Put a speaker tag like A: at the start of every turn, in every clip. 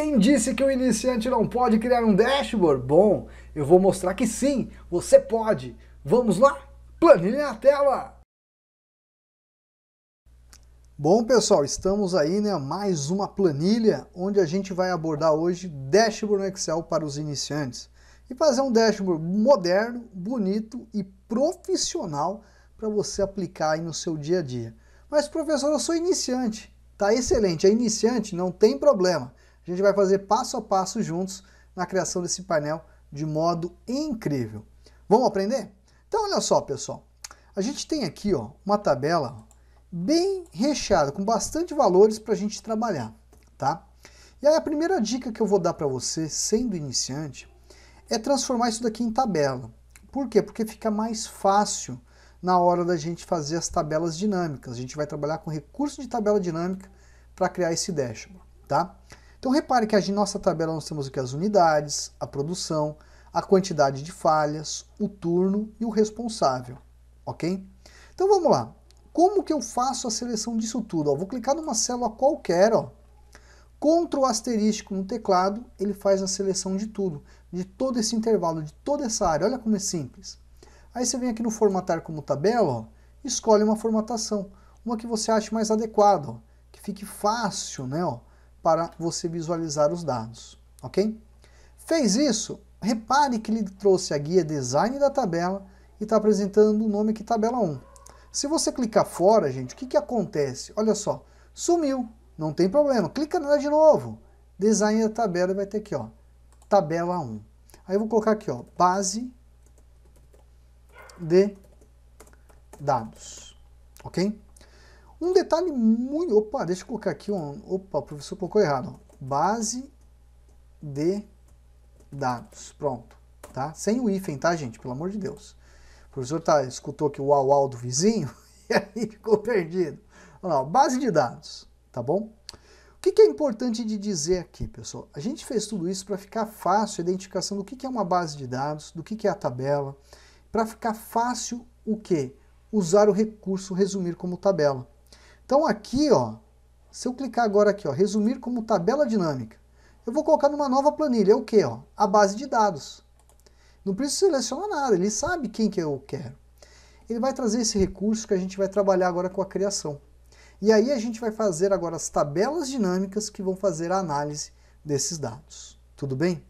A: Quem disse que o iniciante não pode criar um dashboard? Bom, eu vou mostrar que sim, você pode. Vamos lá? Planilha na tela! Bom pessoal, estamos aí, né? Mais uma planilha onde a gente vai abordar hoje dashboard no Excel para os iniciantes e fazer um dashboard moderno, bonito e profissional para você aplicar aí no seu dia a dia. Mas professor, eu sou iniciante. Tá excelente, é iniciante, não tem problema gente vai fazer passo a passo juntos na criação desse painel de modo incrível. Vamos aprender? Então, olha só, pessoal. A gente tem aqui ó, uma tabela bem recheada, com bastante valores para a gente trabalhar, tá? E aí a primeira dica que eu vou dar para você, sendo iniciante, é transformar isso daqui em tabela. Por quê? Porque fica mais fácil na hora da gente fazer as tabelas dinâmicas. A gente vai trabalhar com recurso de tabela dinâmica para criar esse dashboard, tá? Então repare que na nossa tabela nós temos aqui as unidades, a produção, a quantidade de falhas, o turno e o responsável, ok? Então vamos lá. Como que eu faço a seleção disso tudo? Ó, vou clicar numa célula qualquer, ó, Ctrl asterisco no teclado, ele faz a seleção de tudo, de todo esse intervalo, de toda essa área. Olha como é simples. Aí você vem aqui no formatar como tabela, ó, escolhe uma formatação, uma que você ache mais adequada, que fique fácil, né, ó, para você visualizar os dados, ok? Fez isso? Repare que ele trouxe a guia design da tabela e está apresentando o nome aqui tabela 1. Se você clicar fora, gente, o que, que acontece? Olha só, sumiu, não tem problema, clica nela de novo. Design da tabela vai ter aqui, ó, tabela 1. Aí eu vou colocar aqui, ó, base de dados, ok? Um detalhe muito. Opa, deixa eu colocar aqui um. Opa, o professor colocou errado. Base de dados. Pronto. Tá? Sem o hífen, tá, gente? Pelo amor de Deus. O professor tá, escutou que o uau, uau do vizinho e aí ficou perdido. Olha lá, base de dados, tá bom? O que, que é importante de dizer aqui, pessoal? A gente fez tudo isso para ficar fácil a identificação do que, que é uma base de dados, do que, que é a tabela, para ficar fácil o quê Usar o recurso resumir como tabela. Então aqui, ó, se eu clicar agora aqui, ó, resumir como tabela dinâmica, eu vou colocar numa nova planilha, é o que? Ó? A base de dados. Não preciso selecionar nada, ele sabe quem que eu quero. Ele vai trazer esse recurso que a gente vai trabalhar agora com a criação. E aí a gente vai fazer agora as tabelas dinâmicas que vão fazer a análise desses dados. Tudo bem?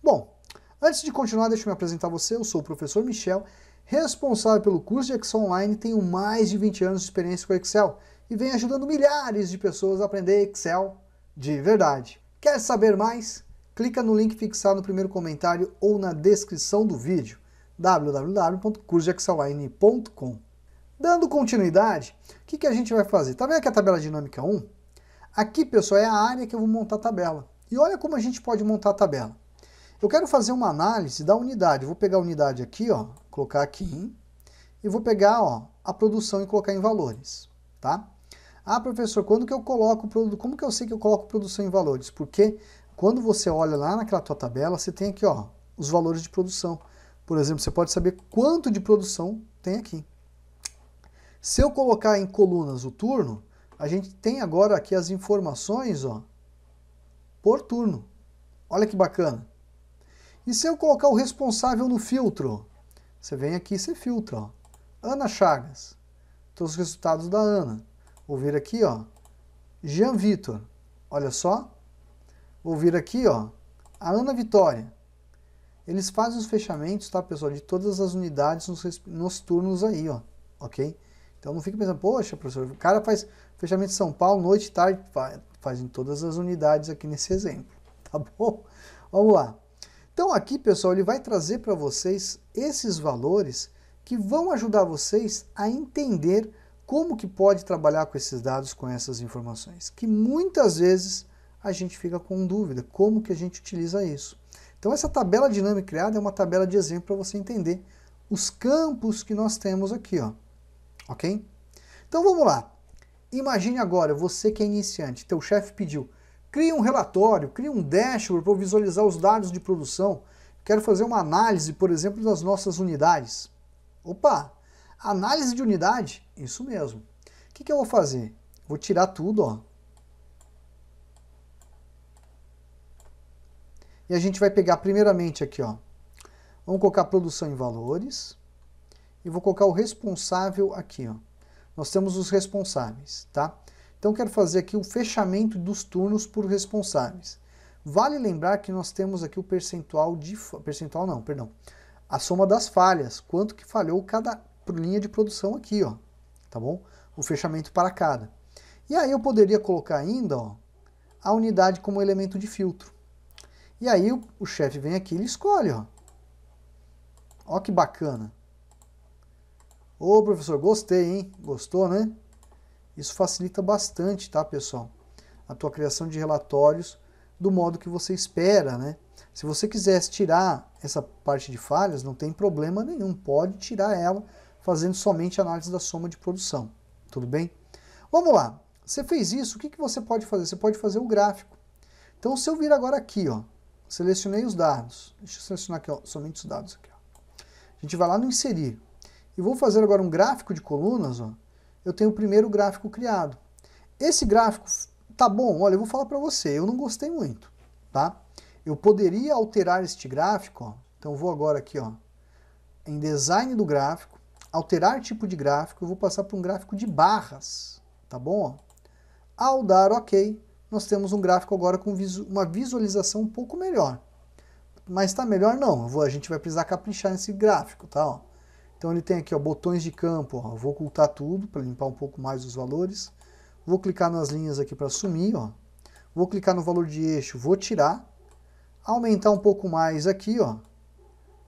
A: Bom, antes de continuar, deixa eu me apresentar a você. Eu sou o professor Michel, responsável pelo curso de Excel Online, tenho mais de 20 anos de experiência com Excel e vem ajudando milhares de pessoas a aprender Excel de verdade. Quer saber mais? Clica no link fixado no primeiro comentário ou na descrição do vídeo www.cursodeexcelline.com Dando continuidade, o que, que a gente vai fazer? Tá vendo aqui a tabela dinâmica 1? Aqui, pessoal, é a área que eu vou montar a tabela. E olha como a gente pode montar a tabela. Eu quero fazer uma análise da unidade. vou pegar a unidade aqui, ó, colocar aqui, e vou pegar ó, a produção e colocar em valores. Tá? Ah, professor, quando que eu coloco o produto? Como que eu sei que eu coloco produção em valores? Porque quando você olha lá naquela tua tabela, você tem aqui ó, os valores de produção. Por exemplo, você pode saber quanto de produção tem aqui. Se eu colocar em colunas o turno, a gente tem agora aqui as informações ó, por turno. Olha que bacana. E se eu colocar o responsável no filtro? Você vem aqui e você filtra. Ó. Ana Chagas. Então, os resultados da Ana. Vou vir aqui, ó, Jean Vitor, olha só. Vou vir aqui, ó, a Ana Vitória. Eles fazem os fechamentos, tá, pessoal, de todas as unidades nos, nos turnos aí, ó, ok? Então não fique pensando, poxa, professor, o cara faz fechamento de São Paulo, noite e tarde, faz em todas as unidades aqui nesse exemplo, tá bom? Vamos lá. Então aqui, pessoal, ele vai trazer para vocês esses valores que vão ajudar vocês a entender como que pode trabalhar com esses dados, com essas informações? Que muitas vezes a gente fica com dúvida, como que a gente utiliza isso? Então essa tabela dinâmica criada é uma tabela de exemplo para você entender os campos que nós temos aqui, ó. OK? Então vamos lá. Imagine agora, você que é iniciante, teu chefe pediu: "Crie um relatório, crie um dashboard para visualizar os dados de produção. Quero fazer uma análise, por exemplo, das nossas unidades." Opa, Análise de unidade? Isso mesmo. O que, que eu vou fazer? Vou tirar tudo, ó. E a gente vai pegar primeiramente aqui, ó. Vamos colocar produção em valores. E vou colocar o responsável aqui, ó. Nós temos os responsáveis, tá? Então, quero fazer aqui o fechamento dos turnos por responsáveis. Vale lembrar que nós temos aqui o percentual de... Percentual não, perdão. A soma das falhas. Quanto que falhou cada linha de produção aqui, ó, tá bom? O fechamento para cada. E aí eu poderia colocar ainda ó, a unidade como elemento de filtro. E aí o, o chefe vem aqui e escolhe. Ó. ó que bacana. Ô professor, gostei, hein? Gostou, né? Isso facilita bastante, tá pessoal? A tua criação de relatórios do modo que você espera, né? Se você quisesse tirar essa parte de falhas, não tem problema nenhum, pode tirar ela fazendo somente análise da soma de produção. Tudo bem? Vamos lá. Você fez isso, o que, que você pode fazer? Você pode fazer o gráfico. Então, se eu vir agora aqui, ó, selecionei os dados. Deixa eu selecionar aqui, ó, somente os dados. Aqui, ó. A gente vai lá no inserir. E vou fazer agora um gráfico de colunas. Ó. Eu tenho o primeiro gráfico criado. Esse gráfico, tá bom, olha, eu vou falar para você, eu não gostei muito. Tá? Eu poderia alterar este gráfico. Ó. Então, vou agora aqui ó, em design do gráfico alterar tipo de gráfico, eu vou passar para um gráfico de barras, tá bom? Ao dar OK, nós temos um gráfico agora com visu uma visualização um pouco melhor. Mas está melhor não, vou, a gente vai precisar caprichar nesse gráfico, tá? Ó. Então ele tem aqui ó, botões de campo, ó, vou ocultar tudo para limpar um pouco mais os valores. Vou clicar nas linhas aqui para sumir, ó. vou clicar no valor de eixo, vou tirar. Aumentar um pouco mais aqui ó,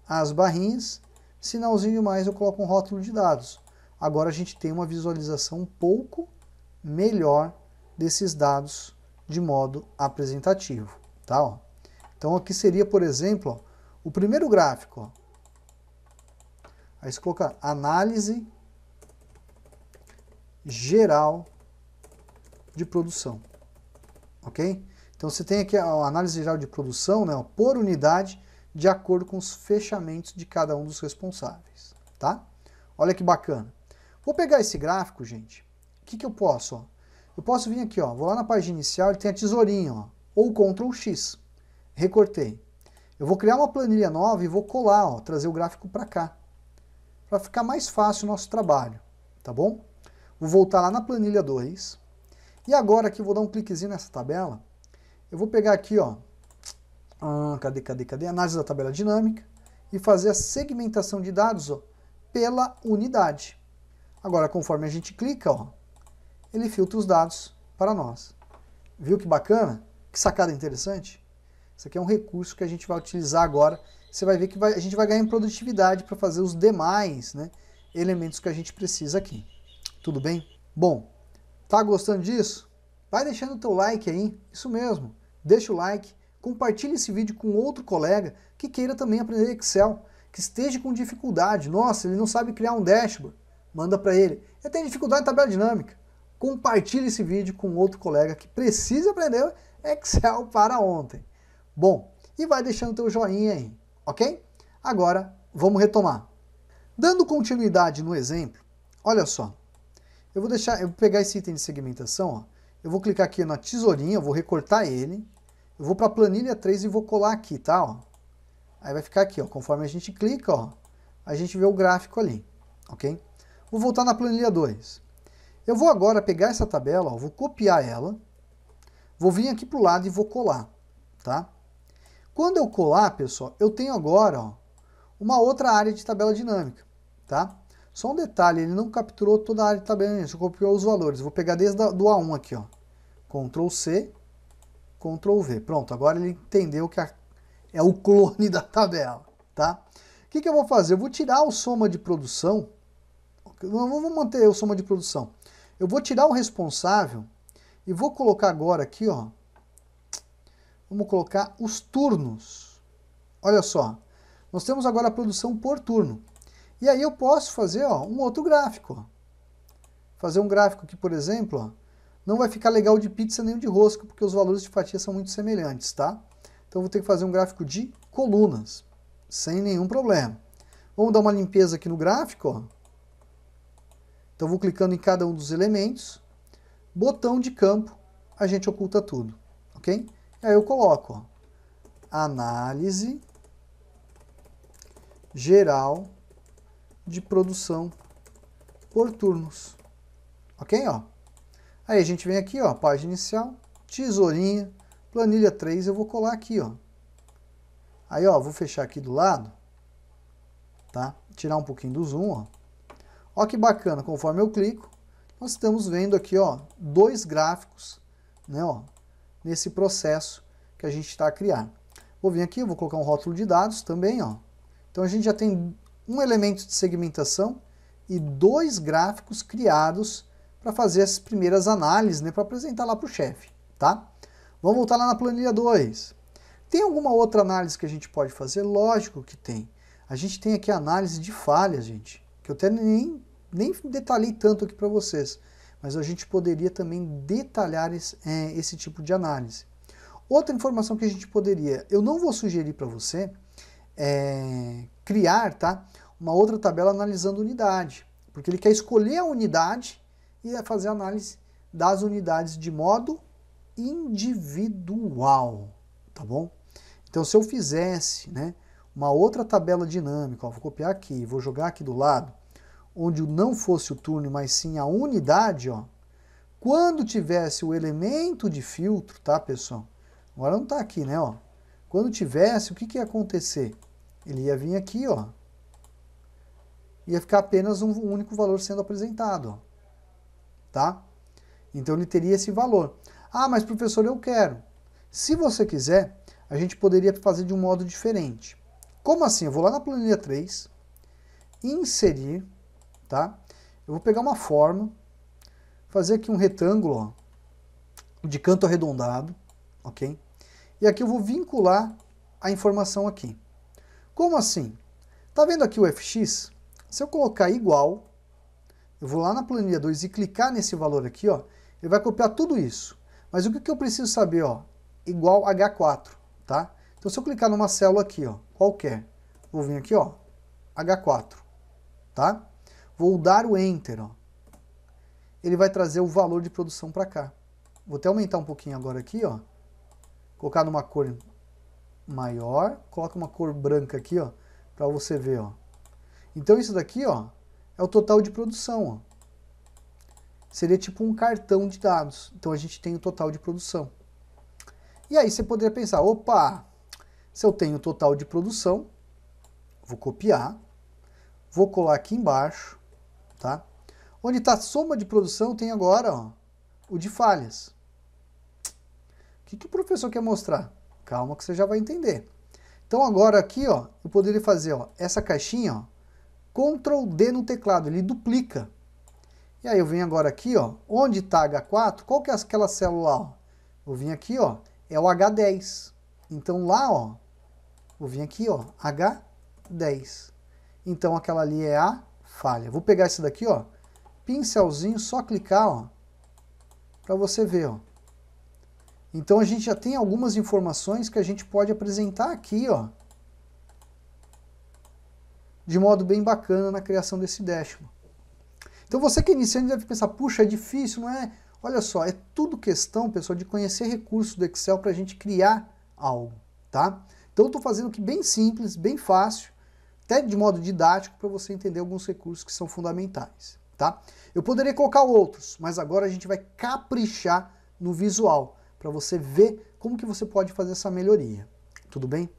A: as barrinhas sinalzinho mais eu coloco um rótulo de dados. Agora a gente tem uma visualização um pouco melhor desses dados de modo apresentativo. Tá? Ó. Então aqui seria, por exemplo, ó, o primeiro gráfico. Ó. Aí você coloca análise geral de produção. Ok? Então você tem aqui a análise geral de produção né, ó, por unidade de acordo com os fechamentos de cada um dos responsáveis, tá? Olha que bacana. Vou pegar esse gráfico, gente. O que, que eu posso? Ó? Eu posso vir aqui, ó, vou lá na página inicial, ele tem a tesourinha, ó, ou Ctrl X. Recortei. Eu vou criar uma planilha nova e vou colar, ó, trazer o gráfico para cá, para ficar mais fácil o nosso trabalho, tá bom? Vou voltar lá na planilha 2, e agora aqui vou dar um cliquezinho nessa tabela, eu vou pegar aqui, ó, ah, cadê, cadê, cadê? Análise da tabela dinâmica e fazer a segmentação de dados ó, pela unidade. Agora, conforme a gente clica, ó, ele filtra os dados para nós. Viu que bacana? Que sacada interessante? Isso aqui é um recurso que a gente vai utilizar agora. Você vai ver que vai, a gente vai ganhar em produtividade para fazer os demais né, elementos que a gente precisa aqui. Tudo bem? Bom, tá gostando disso? Vai deixando o teu like aí, isso mesmo. Deixa o like, Compartilhe esse vídeo com outro colega que queira também aprender Excel, que esteja com dificuldade. Nossa, ele não sabe criar um dashboard. Manda para ele. eu tenho dificuldade em tabela dinâmica. Compartilhe esse vídeo com outro colega que precisa aprender Excel para ontem. Bom, e vai deixando teu joinha aí, ok? Agora, vamos retomar. Dando continuidade no exemplo, olha só. Eu vou deixar, eu vou pegar esse item de segmentação, ó. Eu vou clicar aqui na tesourinha, eu vou recortar ele eu vou para a planilha 3 e vou colar aqui, tá? Ó. Aí vai ficar aqui, ó. Conforme a gente clica, ó, a gente vê o gráfico ali, ok? Vou voltar na planilha 2. Eu vou agora pegar essa tabela, ó, vou copiar ela, vou vir aqui para o lado e vou colar, tá? Quando eu colar, pessoal, eu tenho agora ó, uma outra área de tabela dinâmica, tá? Só um detalhe, ele não capturou toda a área de tabela, ele só copiou os valores. Vou pegar desde do A1 aqui, ó. Ctrl C, Ctrl V. Pronto, agora ele entendeu que é o clone da tabela, tá? O que, que eu vou fazer? Eu vou tirar o soma de produção, não vou manter o soma de produção. Eu vou tirar o responsável e vou colocar agora aqui, ó, vamos colocar os turnos. Olha só, nós temos agora a produção por turno. E aí eu posso fazer ó, um outro gráfico. Fazer um gráfico aqui, por exemplo, ó, não vai ficar legal de pizza nem de rosca, porque os valores de fatia são muito semelhantes, tá? Então vou ter que fazer um gráfico de colunas, sem nenhum problema. Vamos dar uma limpeza aqui no gráfico, ó. Então vou clicando em cada um dos elementos. Botão de campo, a gente oculta tudo, ok? E aí eu coloco, ó, análise geral de produção por turnos, ok, ó? Aí a gente vem aqui, ó, página inicial, tesourinha, planilha 3, eu vou colar aqui, ó. Aí, ó, vou fechar aqui do lado, tá? Tirar um pouquinho do zoom, ó. Ó que bacana, conforme eu clico, nós estamos vendo aqui, ó, dois gráficos, né, ó, nesse processo que a gente está a criar. Vou vir aqui, vou colocar um rótulo de dados também, ó. Então a gente já tem um elemento de segmentação e dois gráficos criados para fazer as primeiras análises, né, para apresentar lá para o chefe, tá? Vamos voltar lá na planilha 2. Tem alguma outra análise que a gente pode fazer? Lógico que tem. A gente tem aqui a análise de falhas, gente, que eu até nem, nem detalhei tanto aqui para vocês, mas a gente poderia também detalhar esse, é, esse tipo de análise. Outra informação que a gente poderia, eu não vou sugerir para você é, criar tá, uma outra tabela analisando unidade, porque ele quer escolher a unidade e é fazer análise das unidades de modo individual, tá bom? Então, se eu fizesse né, uma outra tabela dinâmica, ó, vou copiar aqui, vou jogar aqui do lado, onde não fosse o turno, mas sim a unidade, ó, quando tivesse o elemento de filtro, tá, pessoal? Agora não está aqui, né, ó. Quando tivesse, o que, que ia acontecer? Ele ia vir aqui, ó. Ia ficar apenas um único valor sendo apresentado, ó tá? Então ele teria esse valor. Ah, mas professor, eu quero. Se você quiser, a gente poderia fazer de um modo diferente. Como assim? Eu vou lá na planilha 3, inserir, tá? Eu vou pegar uma forma, fazer aqui um retângulo, ó, de canto arredondado, ok? E aqui eu vou vincular a informação aqui. Como assim? Tá vendo aqui o fx? Se eu colocar igual, eu vou lá na planilha 2 e clicar nesse valor aqui, ó, ele vai copiar tudo isso. Mas o que, que eu preciso saber, ó? Igual H4, tá? Então se eu clicar numa célula aqui, ó, qualquer, vou vir aqui, ó, H4, tá? Vou dar o Enter, ó. Ele vai trazer o valor de produção para cá. Vou até aumentar um pouquinho agora aqui, ó. Colocar numa cor maior, coloca uma cor branca aqui, ó, para você ver, ó. Então isso daqui, ó, é o total de produção. Ó. Seria tipo um cartão de dados. Então a gente tem o total de produção. E aí você poderia pensar, opa, se eu tenho o total de produção, vou copiar, vou colar aqui embaixo, tá? Onde está a soma de produção, tem agora ó, o de falhas. O que, que o professor quer mostrar? Calma que você já vai entender. Então agora aqui, ó, eu poderia fazer ó, essa caixinha, ó, Ctrl D no teclado, ele duplica. E aí eu venho agora aqui, ó, onde está H4, qual que é aquela célula Ó? Eu vim aqui, ó, é o H10. Então lá, ó, eu vim aqui, ó, H10. Então aquela ali é a falha. Vou pegar esse daqui, ó, pincelzinho, só clicar, ó, para você ver, ó. Então a gente já tem algumas informações que a gente pode apresentar aqui, ó, de modo bem bacana na criação desse décimo. Então você que é iniciante deve pensar, puxa, é difícil, não é? Olha só, é tudo questão, pessoal, de conhecer recursos do Excel para a gente criar algo, tá? Então eu estou fazendo aqui bem simples, bem fácil, até de modo didático para você entender alguns recursos que são fundamentais, tá? Eu poderia colocar outros, mas agora a gente vai caprichar no visual para você ver como que você pode fazer essa melhoria, tudo bem?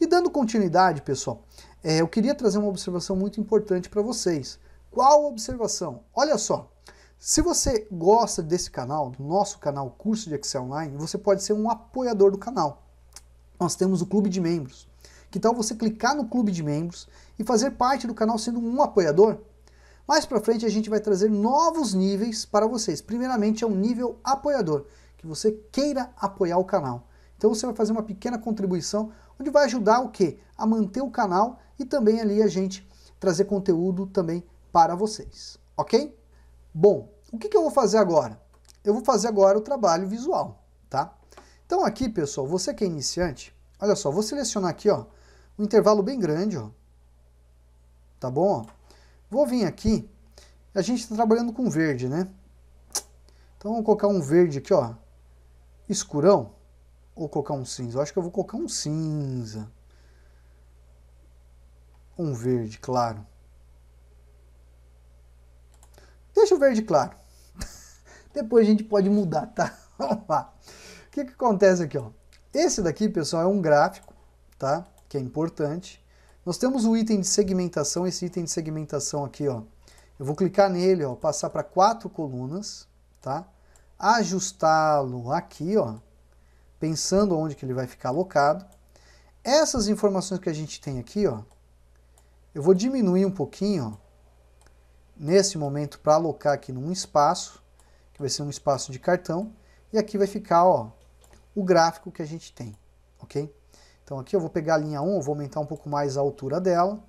A: E dando continuidade, pessoal, é, eu queria trazer uma observação muito importante para vocês. Qual observação? Olha só, se você gosta desse canal, do nosso canal Curso de Excel Online, você pode ser um apoiador do canal. Nós temos o clube de membros. Que tal você clicar no clube de membros e fazer parte do canal sendo um apoiador? Mais para frente a gente vai trazer novos níveis para vocês. Primeiramente é um nível apoiador, que você queira apoiar o canal. Então você vai fazer uma pequena contribuição, onde vai ajudar o quê? A manter o canal e também ali a gente trazer conteúdo também para vocês, ok? Bom, o que, que eu vou fazer agora? Eu vou fazer agora o trabalho visual, tá? Então aqui, pessoal, você que é iniciante, olha só, vou selecionar aqui, ó, um intervalo bem grande, ó, tá bom? Vou vir aqui, a gente está trabalhando com verde, né? Então vou colocar um verde aqui, ó, escurão, ou colocar um cinza? Eu acho que eu vou colocar um cinza, um verde claro. Deixa o verde claro. Depois a gente pode mudar, tá? Vamos lá. O que, que acontece aqui, ó? Esse daqui, pessoal, é um gráfico, tá? Que é importante. Nós temos o item de segmentação, esse item de segmentação aqui, ó. Eu vou clicar nele, ó, passar para quatro colunas, tá? Ajustá-lo aqui, ó, pensando onde que ele vai ficar alocado. Essas informações que a gente tem aqui, ó, eu vou diminuir um pouquinho, ó, nesse momento, para alocar aqui num espaço, que vai ser um espaço de cartão, e aqui vai ficar ó, o gráfico que a gente tem, ok? Então aqui eu vou pegar a linha 1, vou aumentar um pouco mais a altura dela,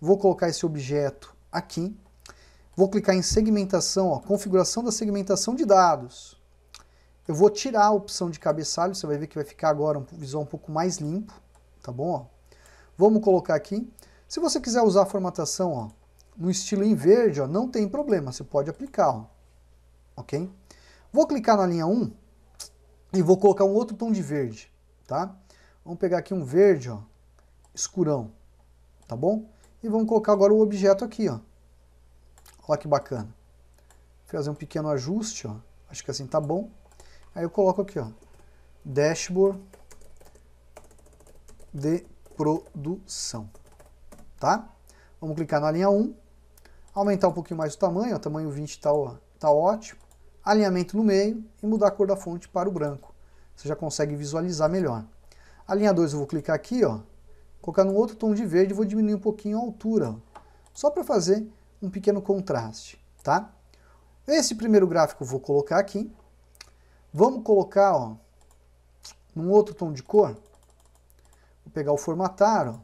A: vou colocar esse objeto aqui, vou clicar em segmentação, ó, configuração da segmentação de dados. Eu vou tirar a opção de cabeçalho, você vai ver que vai ficar agora um visual um pouco mais limpo, tá bom? Ó. Vamos colocar aqui se você quiser usar a formatação ó, no estilo em verde, ó, não tem problema, você pode aplicar. Ó. Ok? Vou clicar na linha 1 e vou colocar um outro tom de verde. Tá? Vamos pegar aqui um verde ó, escurão. Tá bom? E vamos colocar agora o objeto aqui. Ó. Olha que bacana. Vou fazer um pequeno ajuste. Ó. Acho que assim tá bom. Aí eu coloco aqui, ó, dashboard de produção tá? Vamos clicar na linha 1, aumentar um pouquinho mais o tamanho, o tamanho 20 está tá ótimo, alinhamento no meio e mudar a cor da fonte para o branco. Você já consegue visualizar melhor. A linha 2 eu vou clicar aqui, ó, colocar num outro tom de verde e vou diminuir um pouquinho a altura, ó, só para fazer um pequeno contraste, tá? Esse primeiro gráfico eu vou colocar aqui. Vamos colocar, ó, num outro tom de cor. Vou pegar o formatar, ó,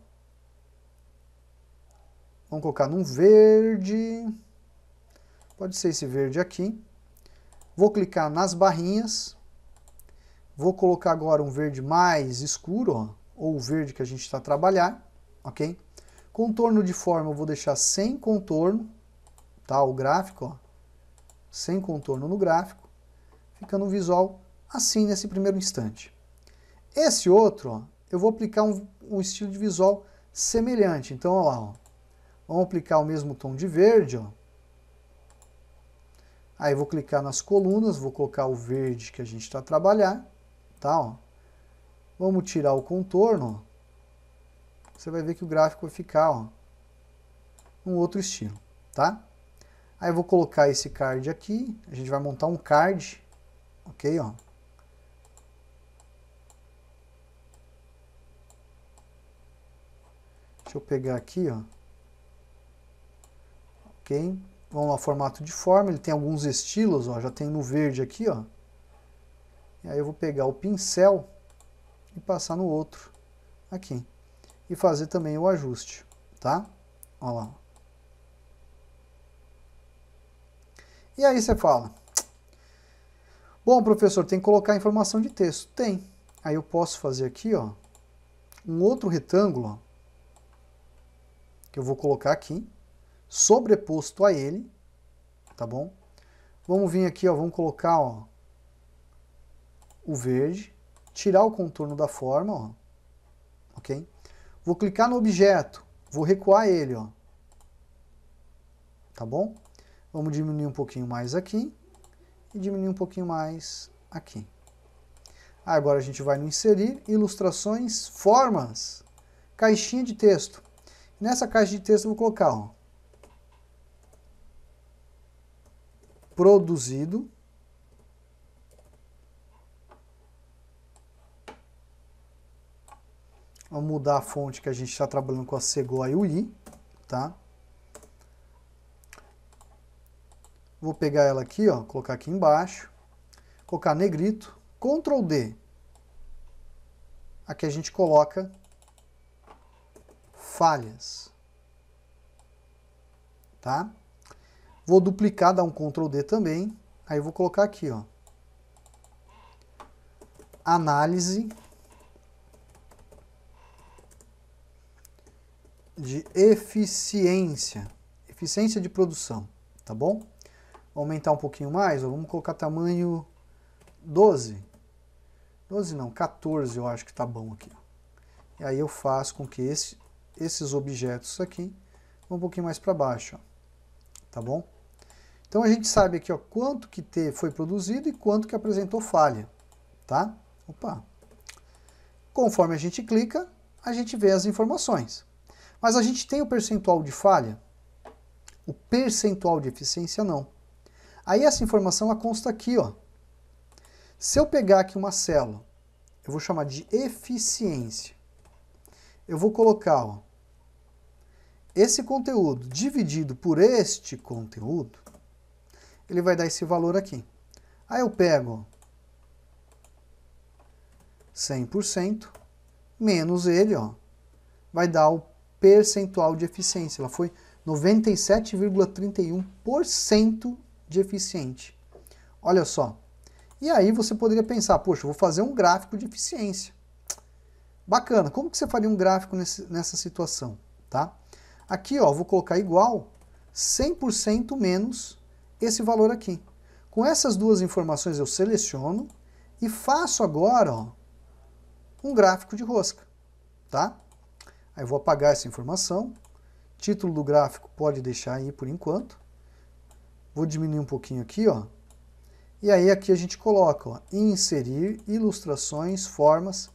A: Vamos colocar num verde. Pode ser esse verde aqui. Vou clicar nas barrinhas. Vou colocar agora um verde mais escuro, ó, ou o verde que a gente está trabalhar, ok? Contorno de forma eu vou deixar sem contorno, tá? O gráfico, ó, sem contorno no gráfico, ficando um visual assim nesse primeiro instante. Esse outro, ó, eu vou aplicar um, um estilo de visual semelhante. Então, olha lá, ó, Vamos aplicar o mesmo tom de verde, ó. Aí vou clicar nas colunas, vou colocar o verde que a gente está trabalhar, tá, ó. Vamos tirar o contorno, ó. Você vai ver que o gráfico vai ficar, ó, um outro estilo, tá? Aí vou colocar esse card aqui, a gente vai montar um card, ok, ó. Deixa eu pegar aqui, ó. Vamos lá, formato de forma, ele tem alguns estilos, ó, já tem no verde aqui, ó. E aí eu vou pegar o pincel e passar no outro, aqui. E fazer também o ajuste, tá? Ó lá. E aí você fala, bom professor, tem que colocar informação de texto. Tem. Aí eu posso fazer aqui, ó, um outro retângulo, ó, que eu vou colocar aqui, sobreposto a ele, tá bom? Vamos vir aqui, ó, vamos colocar ó, o verde, tirar o contorno da forma, ó, ok? Vou clicar no objeto, vou recuar ele, ó, tá bom? Vamos diminuir um pouquinho mais aqui e diminuir um pouquinho mais aqui. Ah, agora a gente vai no inserir, ilustrações, formas, caixinha de texto. Nessa caixa de texto eu vou colocar, ó, produzido Vamos mudar a fonte que a gente está trabalhando com a Cegó e o I, tá? Vou pegar ela aqui, ó, colocar aqui embaixo, colocar negrito, Ctrl D. Aqui a gente coloca falhas, tá? Vou duplicar, dar um Ctrl D também. Aí eu vou colocar aqui, ó. Análise de eficiência. Eficiência de produção, tá bom? Vou aumentar um pouquinho mais, ó. vamos colocar tamanho 12. 12 não, 14 eu acho que tá bom aqui. E aí eu faço com que esse, esses objetos aqui vão um pouquinho mais para baixo, ó. tá bom? Então a gente sabe aqui ó, quanto que T foi produzido e quanto que apresentou falha. Tá? Opa. Conforme a gente clica, a gente vê as informações. Mas a gente tem o percentual de falha? O percentual de eficiência não. Aí essa informação ela consta aqui. Ó. Se eu pegar aqui uma célula, eu vou chamar de eficiência. Eu vou colocar ó, esse conteúdo dividido por este conteúdo, ele vai dar esse valor aqui. Aí eu pego 100% menos ele, ó, vai dar o percentual de eficiência. Ela foi 97,31% de eficiente. Olha só. E aí você poderia pensar, poxa, vou fazer um gráfico de eficiência. Bacana, como que você faria um gráfico nesse, nessa situação? Tá? Aqui, ó, vou colocar igual 100% menos esse valor aqui. Com essas duas informações eu seleciono e faço agora ó, um gráfico de rosca, tá? Aí vou apagar essa informação, título do gráfico pode deixar aí por enquanto, vou diminuir um pouquinho aqui, ó, e aí aqui a gente coloca, ó, inserir ilustrações, formas,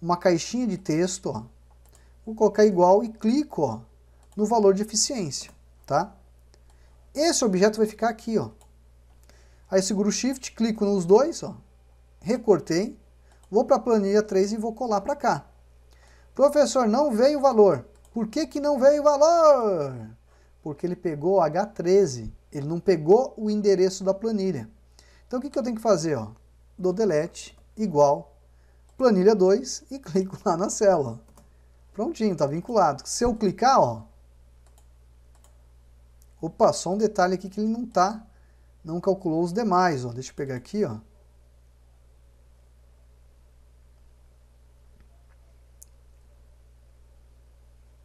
A: uma caixinha de texto, ó, vou colocar igual e clico ó, no valor de eficiência, tá? Esse objeto vai ficar aqui, ó. Aí seguro o Shift, clico nos dois, ó. Recortei. Vou para a planilha 3 e vou colar para cá. Professor, não veio o valor. Por que, que não veio o valor? Porque ele pegou H13. Ele não pegou o endereço da planilha. Então, o que, que eu tenho que fazer? Ó? Dou delete, igual, planilha 2 e clico lá na célula. Prontinho, está vinculado. Se eu clicar, ó, Opa, só um detalhe aqui que ele não tá, não calculou os demais, ó. Deixa eu pegar aqui, ó.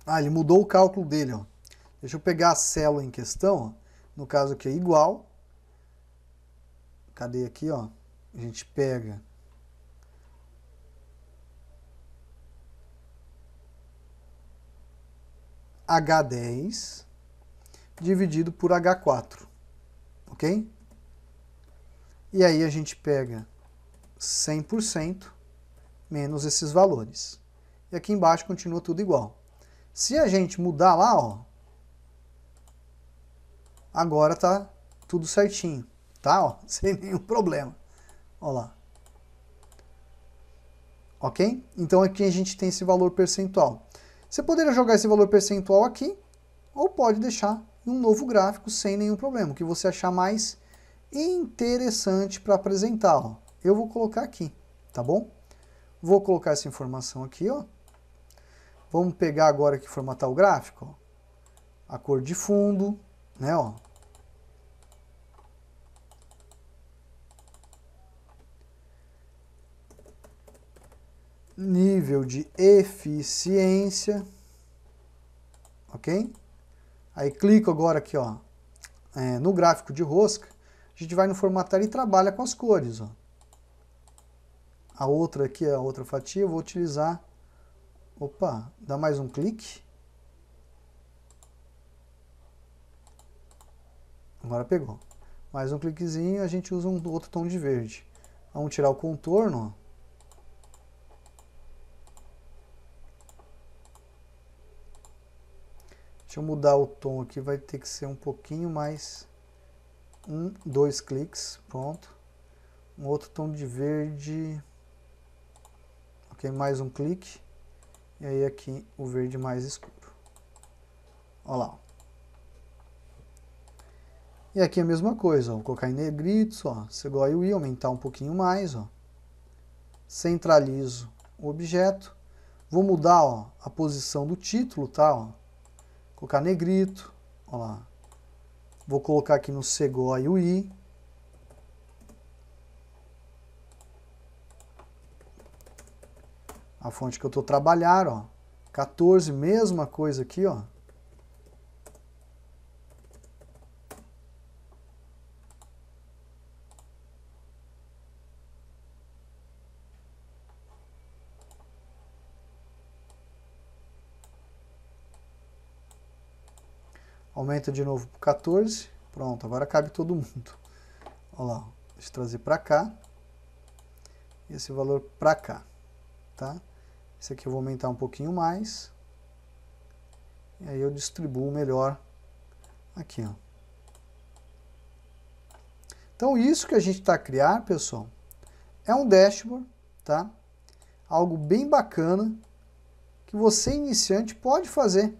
A: Ah, ele mudou o cálculo dele, ó. Deixa eu pegar a célula em questão, ó. no caso aqui é igual. Cadê aqui, ó? A gente pega H10 dividido por H4, ok? E aí a gente pega 100% menos esses valores. E aqui embaixo continua tudo igual. Se a gente mudar lá, ó, agora tá tudo certinho, tá? Ó, sem nenhum problema. Olha lá. Ok? Então aqui a gente tem esse valor percentual. Você poderia jogar esse valor percentual aqui, ou pode deixar e um novo gráfico sem nenhum problema, o que você achar mais interessante para apresentar. Ó. Eu vou colocar aqui, tá bom? Vou colocar essa informação aqui, ó. Vamos pegar agora que formatar o gráfico, ó. a cor de fundo, né, ó. Nível de eficiência, ok? Aí clico agora aqui ó, é, no gráfico de rosca, a gente vai no formatar e trabalha com as cores. Ó. A outra aqui, é a outra fatia, eu vou utilizar... Opa, dá mais um clique. Agora pegou. Mais um cliquezinho, a gente usa um outro tom de verde. Vamos tirar o contorno, ó. Deixa eu mudar o tom aqui, vai ter que ser um pouquinho mais... Um, dois cliques, pronto. Um outro tom de verde... Ok, mais um clique. E aí aqui o verde mais escuro. Olha lá. E aqui a mesma coisa, ó. vou colocar em negritos, ó, CGOI e aumentar um pouquinho mais, ó. centralizo o objeto, vou mudar ó, a posição do título, tá, ó, colocar negrito, ó lá. Vou colocar aqui no Segói o I. A fonte que eu estou trabalhando, ó. 14, mesma coisa aqui, ó. Aumenta de novo para 14. Pronto, agora cabe todo mundo. Olha lá, deixa eu trazer para cá. Esse valor para cá, tá? Esse aqui eu vou aumentar um pouquinho mais. E aí eu distribuo melhor aqui, ó. Então, isso que a gente está a criar, pessoal, é um dashboard, tá? Algo bem bacana que você, iniciante, pode fazer.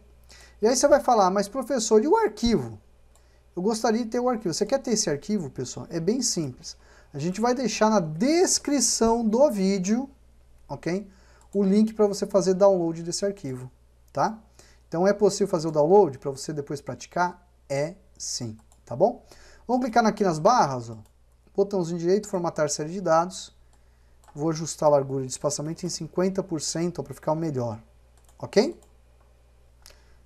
A: E aí você vai falar, ah, mas professor, e o arquivo? Eu gostaria de ter o arquivo. Você quer ter esse arquivo, pessoal? É bem simples. A gente vai deixar na descrição do vídeo, ok? O link para você fazer download desse arquivo, tá? Então é possível fazer o download para você depois praticar? É sim, tá bom? Vamos clicar aqui nas barras, ó. Botãozinho direito, formatar série de dados. Vou ajustar a largura de espaçamento em 50% para ficar melhor, ok?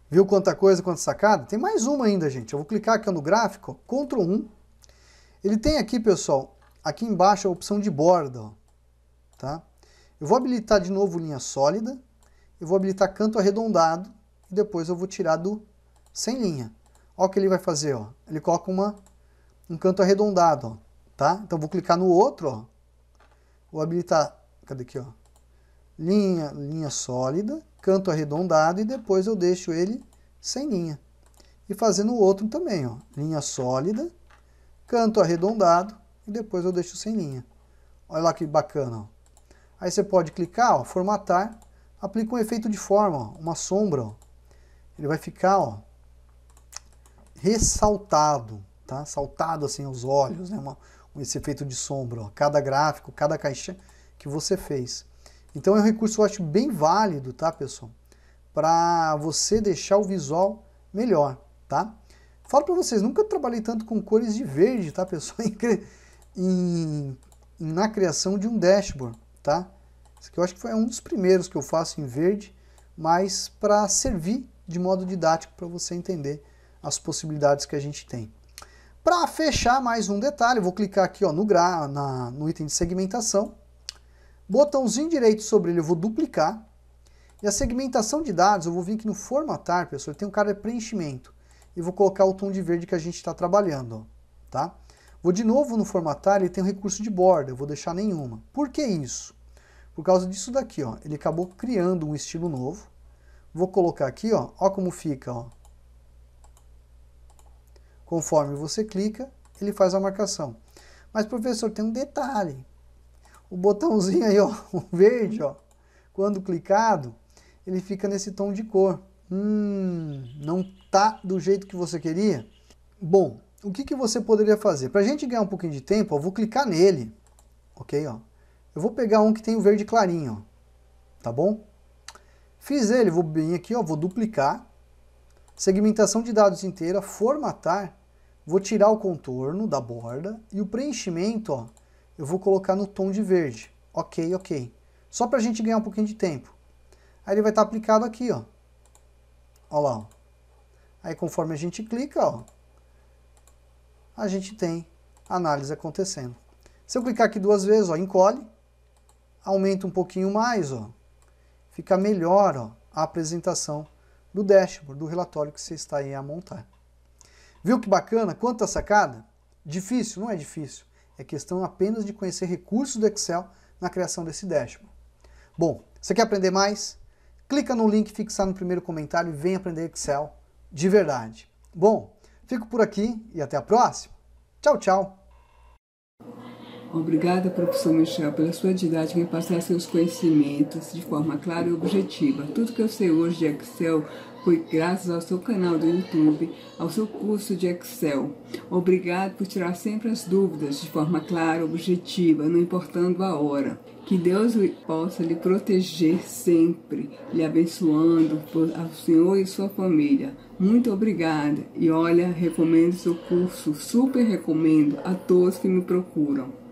A: Viu quanta coisa, quanta sacada? Tem mais uma ainda, gente. Eu vou clicar aqui no gráfico, Ctrl 1. Ele tem aqui, pessoal, aqui embaixo a opção de borda, ó, tá? Eu vou habilitar de novo linha sólida, eu vou habilitar canto arredondado, e depois eu vou tirar do sem linha. Olha o que ele vai fazer, ó. Ele coloca uma, um canto arredondado, ó, tá? Então vou clicar no outro, ó. Vou habilitar, cadê aqui, ó? linha, linha sólida, canto arredondado e depois eu deixo ele sem linha. E fazendo o outro também, ó, linha sólida, canto arredondado e depois eu deixo sem linha. Olha lá que bacana. Ó. Aí você pode clicar, ó, formatar, aplica um efeito de forma, ó, uma sombra. Ó. Ele vai ficar ó, ressaltado, tá? saltado assim os olhos, né? Uma, esse efeito de sombra. Ó. Cada gráfico, cada caixa que você fez. Então é um recurso que eu acho bem válido, tá, pessoal? Para você deixar o visual melhor, tá? Falo para vocês, nunca trabalhei tanto com cores de verde, tá, pessoal? Em, na criação de um dashboard, tá? Esse aqui eu acho que foi um dos primeiros que eu faço em verde, mas para servir de modo didático para você entender as possibilidades que a gente tem. Para fechar mais um detalhe, vou clicar aqui ó, no, gra, na, no item de segmentação botãozinho direito sobre ele eu vou duplicar, e a segmentação de dados eu vou vir aqui no formatar, pessoal, tem um cara de preenchimento, e vou colocar o tom de verde que a gente está trabalhando, ó, tá? Vou de novo no formatar, ele tem um recurso de borda, eu vou deixar nenhuma. Por que isso? Por causa disso daqui, ó, ele acabou criando um estilo novo, vou colocar aqui, ó, ó como fica, ó. Conforme você clica, ele faz a marcação. Mas professor, tem um detalhe, o botãozinho aí, ó, o verde, ó, quando clicado, ele fica nesse tom de cor. Hum, não tá do jeito que você queria? Bom, o que, que você poderia fazer? Para a gente ganhar um pouquinho de tempo, ó, vou clicar nele, ok? Ó. Eu vou pegar um que tem o verde clarinho, ó, tá bom? Fiz ele, vou bem aqui, ó, vou duplicar, segmentação de dados inteira, formatar, vou tirar o contorno da borda e o preenchimento, ó, eu vou colocar no tom de verde. Ok, ok. Só para a gente ganhar um pouquinho de tempo. Aí ele vai estar tá aplicado aqui, ó. Ó lá, ó. Aí conforme a gente clica, ó, a gente tem análise acontecendo. Se eu clicar aqui duas vezes, ó, encolhe, aumenta um pouquinho mais, ó, fica melhor ó, a apresentação do dashboard, do relatório que você está aí a montar. Viu que bacana? Quanta sacada? Difícil? Não é difícil. É questão apenas de conhecer recursos do Excel na criação desse dashboard. Bom, você quer aprender mais? Clica no link fixado no primeiro comentário e vem aprender Excel de verdade. Bom, fico por aqui e até a próxima. Tchau, tchau! Obrigada, professor Michel, pela sua didática em passar seus conhecimentos de forma clara e objetiva. Tudo que eu sei hoje de Excel foi graças ao seu canal do YouTube, ao seu curso de Excel. Obrigado por tirar sempre as dúvidas de forma clara, objetiva, não importando a hora. Que Deus possa lhe proteger sempre, lhe abençoando ao Senhor e sua família. Muito obrigada e olha, recomendo seu curso, super recomendo a todos que me procuram.